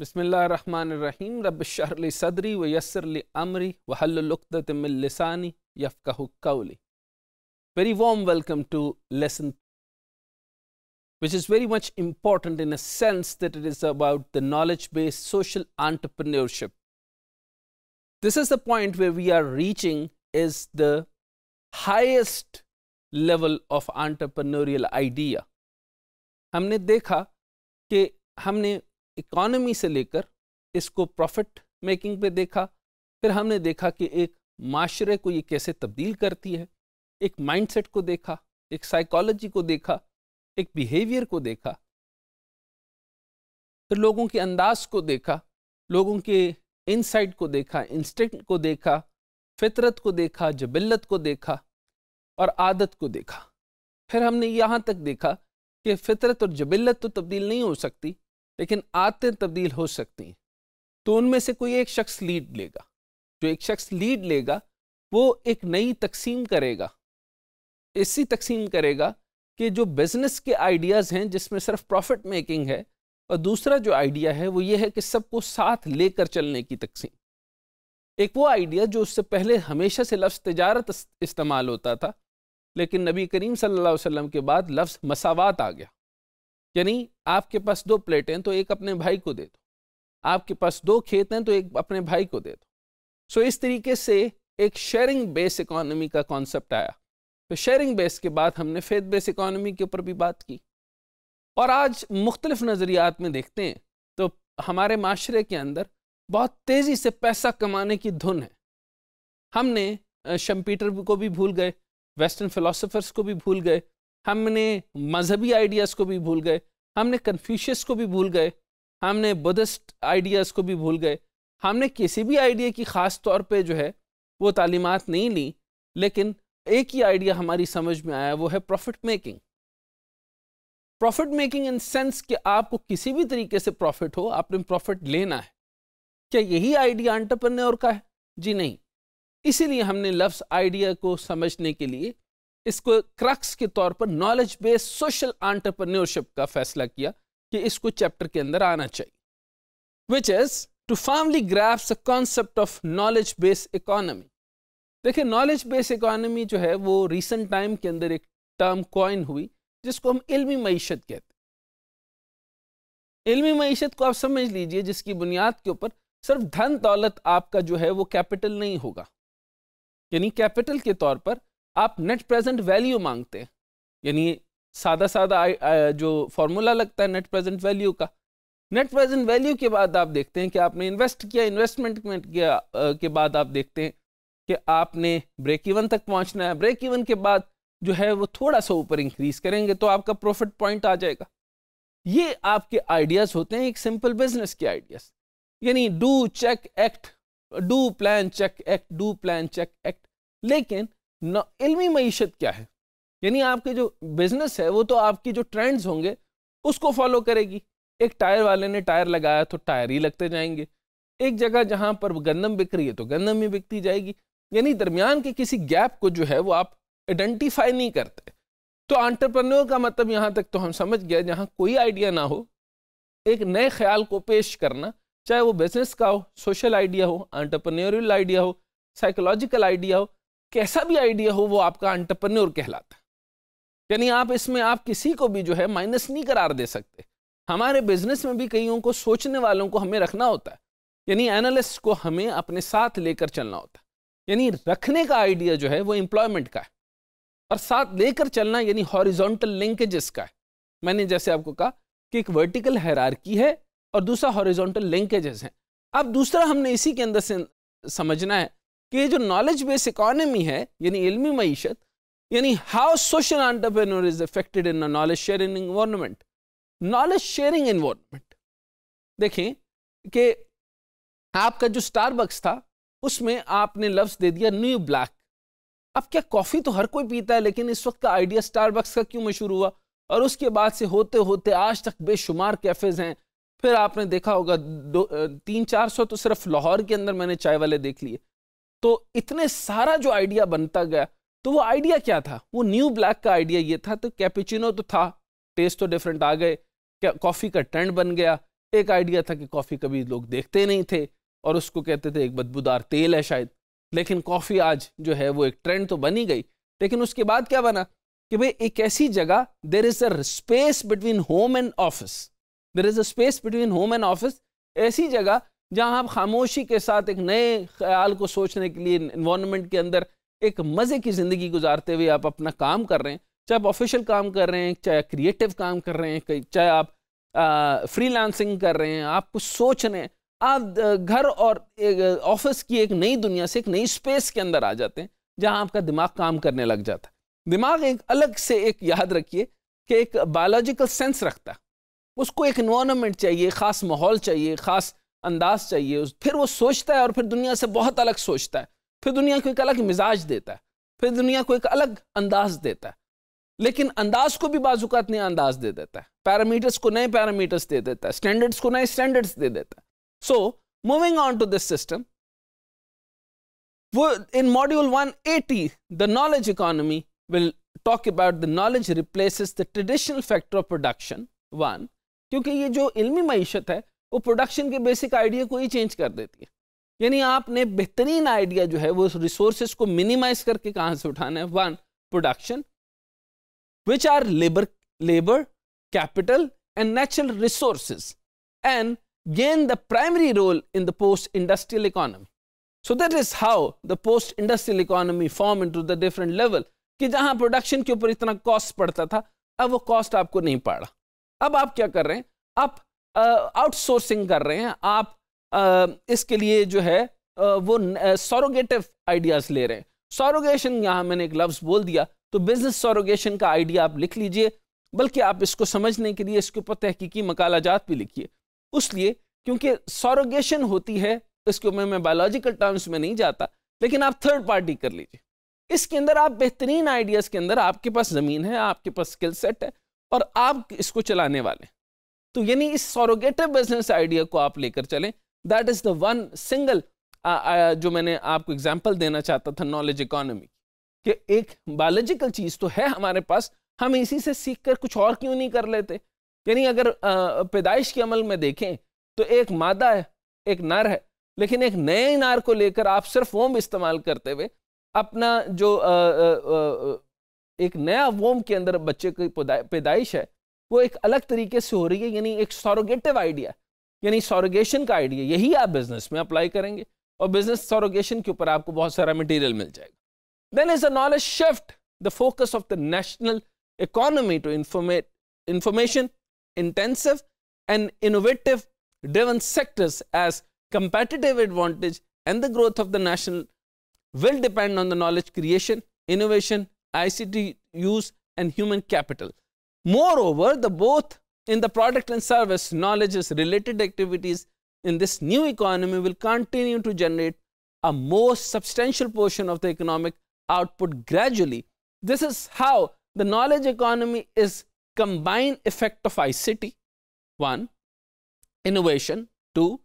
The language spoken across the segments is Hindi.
بسم الله الرحمن الرحيم رب اشرح لي صدري ويسر لي امري واحلل عقدة من لساني يفقه قولي very warm welcome to lesson which is very much important in a sense that it is about the knowledge based social entrepreneurship this is the point where we are reaching is the highest level of entrepreneurial idea हमने देखा कि हमने इकॉनमी से लेकर इसको प्रॉफिट मेकिंग पे देखा फिर हमने देखा कि एक माशरे को ये कैसे तब्दील करती है एक माइंडसेट को देखा एक साइकोलॉजी को देखा एक बिहेवियर को देखा फिर लोगों के अंदाज को देखा लोगों के इनसाइट को देखा इंस्टिंक्ट को देखा फितरत को देखा जबिल्लत को देखा और आदत को देखा फिर हमने यहाँ तक देखा कि फितरत और जबिल्लत तो तब्दील नहीं हो सकती लेकिन आदतें तब्दील हो सकती हैं तो उनमें से कोई एक शख्स लीड लेगा जो एक शख्स लीड लेगा वो एक नई तकसीम करेगा इसी तकसीम करेगा कि जो बिजनेस के आइडियाज़ हैं जिसमें सिर्फ प्रॉफिट मेकिंग है और दूसरा जो आइडिया है वो ये है कि सबको साथ लेकर चलने की तकसीम एक वो आइडिया जो उससे पहले हमेशा से लफ्ज़ तजारत इस्तेमाल होता था लेकिन नबी करीम सल्लल्लाहु अलैहि वसल्लम के बाद लफ्ज़ मसावत आ गया यानी आपके पास दो प्लेटें हैं तो एक अपने भाई को दे दो आपके पास दो खेत हैं तो एक अपने भाई को दे दो सो so, इस तरीके से एक शेयरिंग बेस इकोनॉमी का कॉन्सेप्ट आया तो शेयरिंग बेस के बाद हमने फेथ बेस इकोनॉमी के ऊपर भी बात की और आज मुख्तलिफ नज़रियात में देखते हैं तो हमारे माशरे के अंदर बहुत तेज़ी से पैसा कमाने की धुन है हमने शम्पीटर को भी भूल गए वेस्टर्न फिलोसफर्स को भी भूल गए हमने मजहबी आइडियाज़ को भी भूल गए हमने कन्फ्यूशियस को भी भूल गए हमने बुद्धिस्ट आइडियाज़ को भी भूल गए हमने किसी भी आइडिया की ख़ास तौर पे जो है वो तालीमत नहीं ली लेकिन एक ही आइडिया हमारी समझ में आया वो है profit making profit making in sense कि आपको किसी भी तरीके से प्रॉफिट हो आपने प्रॉफिट लेना है क्या यही आइडिया एंटरप्रेन्योर का है जी नहीं इसीलिए हमने लफ्ज़ आइडिया को समझने के लिए इसको क्रक्स के तौर पर नॉलेज बेस्ड सोशल आंट्रप्रन्योरशिप का फैसला किया कि इसको चैप्टर के अंदर आना चाहिए which is to formally grasp a concept of knowledge based economy देखिए नॉलेज बेस्ड इकोनॉमी जो है वो रिसेंट टाइम के अंदर एक टर्म कॉइन हुई जिसको हम इल्मी मीशत कहते हैं इल्मी मीशत को आप समझ लीजिए जिसकी बुनियाद के ऊपर सिर्फ धन दौलत आपका जो है वो कैपिटल नहीं होगा यानी कैपिटल के तौर पर आप नेट प्रेजेंट वैल्यू मांगते हैं यानी सादा सादा जो फॉर्मूला लगता है नेट प्रेजेंट वैल्यू का नेट प्रेजेंट वैल्यू के बाद आप देखते हैं कि आपने इन्वेस्ट किया इन्वेस्टमेंट किया के बाद आप देखते हैं कि आपने ब्रेक इवन तक पहुंचना है ब्रेक इवन के बाद जो है वो थोड़ा सा ऊपर इंक्रीज करेंगे तो आपका प्रॉफिट पॉइंट आ जाएगा ये आपके आइडियाज़ होते हैं एक सिंपल बिजनेस के आइडियाज़ यानी do check act do plan check act do plan check act लेकिन इल्मी मीशत क्या है यानी आपके जो बिजनेस है वो तो आपकी जो ट्रेंड्स होंगे उसको फॉलो करेगी एक टायर वाले ने टायर लगाया तो टायर ही लगते जाएंगे एक जगह जहाँ पर गंदम बिक रही है तो गंदम ही बिकती जाएगी यानी दरमियान के किसी गैप को जो है वो आप आइडेंटिफाई नहीं करते तो आंट्रप्रनोर का मतलब यहाँ तक तो हम समझ गए जहाँ कोई आइडिया ना हो एक नए ख्याल को पेश करना चाहे वो बिजनेस का हो सोशल आइडिया हो आंट्रप्रनोरियल आइडिया हो साइकोलॉजिकल आइडिया हो कैसा भी आइडिया हो वो आपका अंटरप्रन्योर कहलाता है यानी आप इसमें आप किसी को भी जो है माइनस नहीं करार दे सकते हमारे बिजनेस में भी कईयों को सोचने वालों को हमें रखना होता है यानी एनालिस्ट को हमें अपने साथ लेकर चलना होता है यानी रखने का आइडिया जो है वो एम्प्लॉयमेंट का है और साथ लेकर चलना यानी हॉरिजोंटल लिंकेजेस का है मैंने जैसे आपको कहा कि एक वर्टिकल हैरारकी है और दूसरा हॉरिजोंटल लिंकेजेस हैं अब दूसरा हमने इसी के अंदर से समझना है कि जो नॉलेज बेस्ड इकोनॉमी है यानी इलमी मीशत यानी how social entrepreneur is affected in knowledge sharing environment knowledge sharing environment देखें कि आपका जो स्टारबक्स था उसमें आपने लफ्ज दे दिया न्यू ब्लैक अब क्या कॉफ़ी तो हर कोई पीता है लेकिन इस वक्त का आइडिया स्टारबक्स का क्यों मशहूर हुआ और उसके बाद से होते होते आज तक बेशुमार कैफेज हैं फिर आपने देखा होगा दो तीन चार सौ तो सिर्फ लाहौर के अंदर मैंने चाय वाले देख लिए तो इतने सारा जो आइडिया बनता गया तो वो आइडिया क्या था वो न्यू ब्लैक का आइडिया ये था तो कैपिचिनो तो था टेस्ट तो डिफरेंट आ गए क्या कॉफ़ी का ट्रेंड बन गया एक आइडिया था कि कॉफ़ी कभी लोग देखते नहीं थे और उसको कहते थे एक बदबूदार तेल है शायद लेकिन कॉफ़ी आज जो है वो एक ट्रेंड तो बनी गई लेकिन उसके बाद क्या बना कि भाई एक ऐसी जगह there is a space between home and office there is a space between home and office ऐसी जगह जहां आप खामोशी के साथ एक नए ख्याल को सोचने के लिए इन्वामेंट के अंदर एक मज़े की ज़िंदगी गुजारते हुए आप अपना काम कर रहे हैं चाहे आप ऑफिशियल काम कर रहे हैं चाहे क्रिएटिव काम कर रहे हैं चाहे आप लांसिंग कर रहे हैं आप कुछ सोच रहे हैं आप घर और ऑफिस की एक नई दुनिया से एक नई स्पेस के अंदर आ जाते हैं जहाँ आपका दिमाग काम करने लग जाता है दिमाग एक अलग से एक याद रखिए कि एक बायोलॉजिकल सेंस रखता है उसको एक इन्वामेंट चाहिए ख़ास माहौल चाहिए ख़ास अंदाज चाहिए फिर वो सोचता है और फिर दुनिया से बहुत अलग सोचता है फिर दुनिया को एक अलग मिजाज देता है फिर दुनिया को एक अलग अंदाज देता है लेकिन अंदाज को भी बाजूकात नया अंदाज दे देता है पैरामीटर्स को नए पैरामीटर्स दे देता है स्टैंडर्ड्स को नए स्टैंडर्ड्स दे देता है so moving on to this system वो in module 180 the knowledge economy will talk about the knowledge replaces the traditional factor of production one क्योंकि ये जो इल्मी मीशत है वो प्रोडक्शन के बेसिक आइडिया को ही चेंज कर देती है यानी आपने बेहतरीन आइडिया जो है वो रिसोर्सेज को मिनिमाइज करके कहाँ से उठाना है one production which are labour labour capital natural natural and gain the primary role in the post industrial economy so that is how the post industrial economy form in to the different level कि जहां प्रोडक्शन के ऊपर इतना कॉस्ट पड़ता था अब वो कॉस्ट आपको नहीं पड़ा अब आप क्या कर रहे हैं आप आउटसोर्सिंग कर रहे हैं आप आ, इसके लिए जो है आ, वो सोरोगेटिव आइडियाज़ ले रहे हैं सोरोगेशन यहाँ मैंने एक लफ्ज़ बोल दिया तो बिज़नेस सोरोगेशन का आइडिया आप लिख लीजिए बल्कि आप इसको समझने के लिए इसके ऊपर तहकीकी मकालाजात भी लिखिए उस लिए क्योंकि सोरोगेशन होती है इसके ऊपर मैं बायोलॉजिकल टर्म्स में नहीं जाता लेकिन आप थर्ड पार्टी कर लीजिए इसके अंदर आप बेहतरीन आइडियाज़ के अंदर आपके पास ज़मीन है आपके पास स्किल सेट है और आप इसको चलाने वाले हैं तो यानी इस सोरोगेटिव बिजनेस आइडिया को आप लेकर चलें that is the one single जो मैंने आपको एग्जाम्पल देना चाहता था नॉलेज इकोनॉमी कि एक बायोलॉजिकल चीज़ तो है हमारे पास हम इसी से सीख कर कुछ और क्यों नहीं कर लेते यानी अगर पैदाइश के अमल में देखें तो एक मादा है एक नर है लेकिन एक नए नार को लेकर आप सिर्फ वोम इस्तेमाल करते हुए अपना जो आ, आ, आ, एक नया वोम के अंदर बच्चे की पैदाइश है वो एक अलग तरीके से हो रही है यानी एक सोरोगेटिव आइडिया यानी सोरोगेशन का आइडिया यही आप बिजनेस में अप्लाई करेंगे और बिजनेस सोरोगेशन के ऊपर आपको बहुत सारा मटेरियल मिल जाएगा then is a knowledge shift the focus of the national economy to informate information intensive and innovative driven sectors as competitive advantage and the growth of the national will depend on the knowledge creation innovation ICT use and human capital Moreover, the both in the product and service knowledges related activities in this new economy will continue to generate a more substantial portion of the economic output gradually. This is how the knowledge economy is combined effect of ICT, 1, innovation, 2,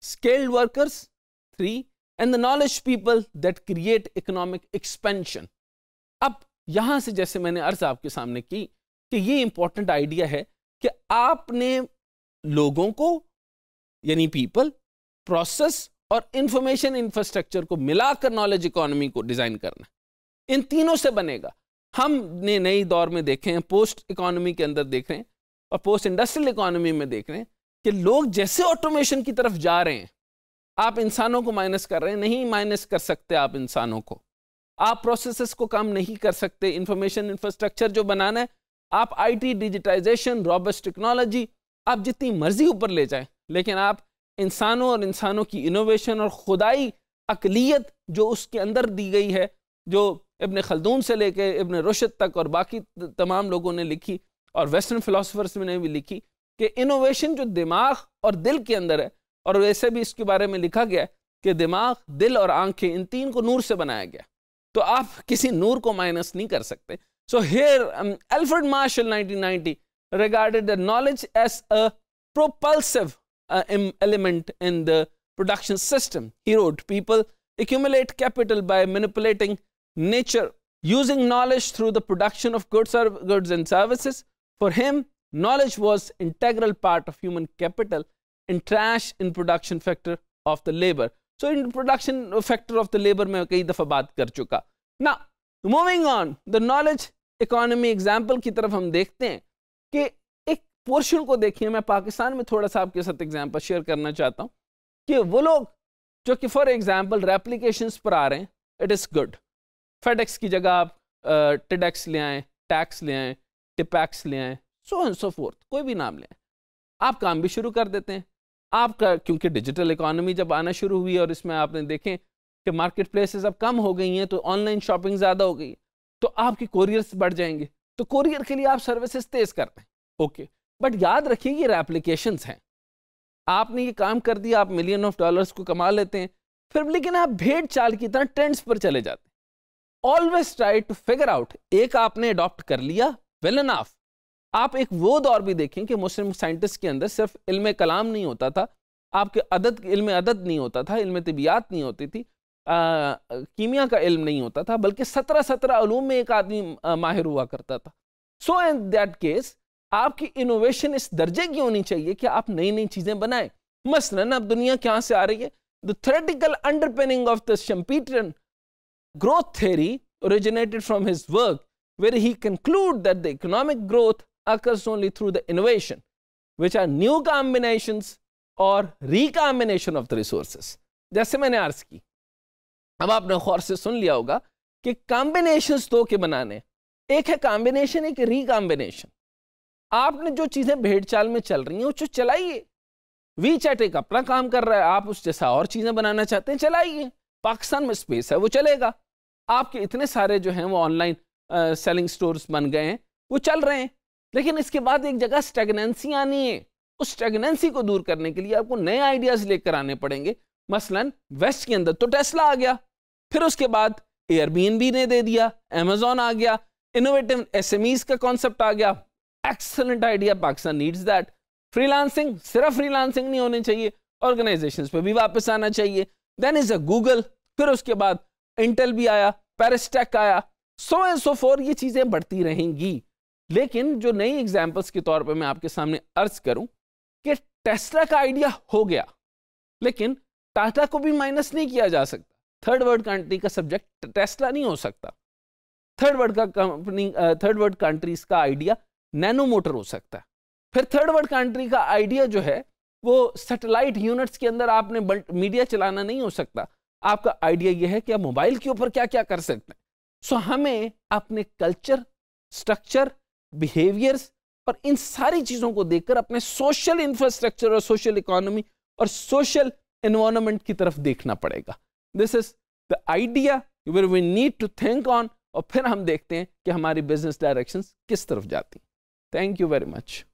skilled workers, 3, and the knowledge people that create economic expansion. Up, यहां से जैसे मैंने अर्ज आपके कि ये इंपॉर्टेंट आइडिया है कि आपने लोगों को यानी पीपल प्रोसेस और इंफॉर्मेशन इंफ्रास्ट्रक्चर को मिलाकर नॉलेज इकोनॉमी को डिजाइन करना इन तीनों से बनेगा हमने नए दौर में देखे हैं पोस्ट इकोनॉमी के अंदर देख रहे हैं और पोस्ट इंडस्ट्रियल इकोनॉमी में देख रहे हैं कि लोग जैसे ऑटोमेशन की तरफ जा रहे हैं आप इंसानों को माइनस कर रहे हैं नहीं माइनस कर सकते आप इंसानों को आप प्रोसेसेस को कम नहीं कर सकते इंफॉर्मेशन इंफ्रास्ट्रक्चर जो बनाना है आप आईटी डिजिटाइजेशन रॉबस्ट टेक्नोलॉजी आप जितनी मर्जी ऊपर ले जाएं लेकिन आप इंसानों और इंसानों की इनोवेशन और खुदाई अकलीत जो उसके अंदर दी गई है जो इबन खलदून से लेके इबन रोशद तक और बाकी तमाम लोगों ने लिखी और वेस्टर्न फ़िलासफ़र्स ने भी लिखी कि इनोवेशन जो दिमाग और दिल के अंदर है और वैसे भी इसके बारे में लिखा गया कि दिमाग दिल और आंखें इन तीन को नूर से बनाया गया तो आप किसी नूर को माइनस नहीं कर सकते So here, um, Alfred Marshall, 1990, regarded the knowledge as a propulsive uh, element in the production system. He wrote, people accumulate capital by manipulating nature, using knowledge through the production of goods, or goods and services. For him, knowledge was integral part of human capital and trash in production factor of the labor. So, in production factor of the labor, I have दफा बात Now, moving on the knowledge economy example की तरफ हम देखते हैं कि एक पोर्शन को देखिए मैं पाकिस्तान में थोड़ा सा आपके साथ एग्जाम्पल शेयर करना चाहता हूँ कि वो लोग जो कि फॉर एग्जाम्पल रेप्लीकेशन पर आ रहे हैं इट इज़ गुड फेडेक्स की जगह आप टिडेक्स ले आएँ टैक्स ले आएँ टिपैक्स ले आएँ सो एंड सो फोर्थ कोई भी नाम लें आप काम भी शुरू कर देते हैं आपका क्योंकि डिजिटल इकोनॉमी जब आना शुरू हुई और इसमें आपने देखें कि मार्केट प्लेसेस अब कम हो गई हैं तो ऑनलाइन शॉपिंग ज़्यादा हो गई है तो आपके कोरियर्स बढ़ जाएंगे तो कोरियर के लिए आप सर्विसेज तेज़ कर रहे हैं ओके बट याद रखिए ये रेप्लीकेशन हैं आपने ये काम कर दिया आप मिलियन ऑफ डॉलर्स को कमा लेते हैं फिर लेकिन आप भेड़ चाल की तरह ट्रेंड्स पर चले जाते हैं always try to figure out एक आपने अडॉप्ट कर लिया वेल एन आफ आप एक वो दौर भी देखें कि मुस्लिम साइंटिस्ट के अंदर सिर्फ इल्म कलाम नहीं होता था आपके अदद इल्म अदद नहीं होता था इल्म तबियात नहीं होती थी कीमिया का इल्म नहीं होता था बल्कि सत्रह सत्रह अलूम में एक आदमी माहिर हुआ करता था सो इन दैट केस आपकी इनोवेशन इस दर्जे की होनी चाहिए कि आप नई नई चीज़ें बनाएं मसलन अब दुनिया कहाँ से आ रही है the theoretical underpinning of the Schumpeterian growth theory originated from his work where he conclude that the economic growth occurs only through the innovation which are new combination or recombination of the resources जैसे मैंने आर्स की अब आपने गौर से सुन लिया होगा कि कॉम्बिनेशन दो के बनाने एक है कॉम्बिनेशन एक रिकॉम्बिनेशन आपने जो चीज़ें भेड़ चाल में चल रही हैं उसको चलाइए वी चैट एक अपना काम कर रहा है आप उस जैसा और चीज़ें बनाना चाहते हैं चलाइए पाकिस्तान में स्पेस है वो चलेगा आपके इतने सारे जो हैं वो ऑनलाइन सेलिंग स्टोर्स बन गए हैं वो चल रहे हैं लेकिन इसके बाद एक जगह स्टेगनेंसी आनी है उस स्टेगनेंसी को दूर करने के लिए आपको नए आइडियाज़ लेकर आने पड़ेंगे मसलन वेस्ट के अंदर तो टेस्ला आ गया फिर उसके बाद एयरबीएनबी ने दे दिया अमेजोन आ गया इनोवेटिव एसएमईज का कॉन्सेप्ट आ गया excellent idea Pakistan needs that freelancing सिर्फ फ्रीलांसिंग नहीं होनी चाहिए ऑर्गेनाइजेशंस पे भी वापस आना चाहिए देन इज अ गूगल फिर उसके बाद इंटेल भी आया पेरिस्टेक आया सो एंड सो फोर ये चीज़ें बढ़ती रहेंगी लेकिन जो नई एग्जाम्पल्स के तौर पे मैं आपके सामने अर्ज करूं कि टेस्ला का आइडिया हो गया लेकिन टाटा को भी माइनस नहीं किया जा सकता थर्ड वर्ल्ड कंट्री का सब्जेक्ट टेस्ला नहीं हो सकता थर्ड वर्ल्ड का कंपनी थर्ड वर्ल्ड कंट्रीज का आइडिया नैनो मोटर हो सकता है फिर थर्ड वर्ल्ड कंट्री का आइडिया जो है वो सैटेलाइट यूनिट्स के अंदर आपने मीडिया चलाना नहीं हो सकता आपका आइडिया ये है कि आप मोबाइल के ऊपर क्या क्या कर सकते हैं सो हमें अपने कल्चर स्ट्रक्चर बिहेवियर्स और इन सारी चीज़ों को देखकर अपने सोशल इंफ्रास्ट्रक्चर और सोशल इकोनॉमी और सोशल इन्वायरमेंट की तरफ देखना पड़ेगा this is the idea where we need to think on और फिर हम देखते हैं कि हमारी बिजनेस डायरेक्शंस किस तरफ जाती थैंक यू वेरी मच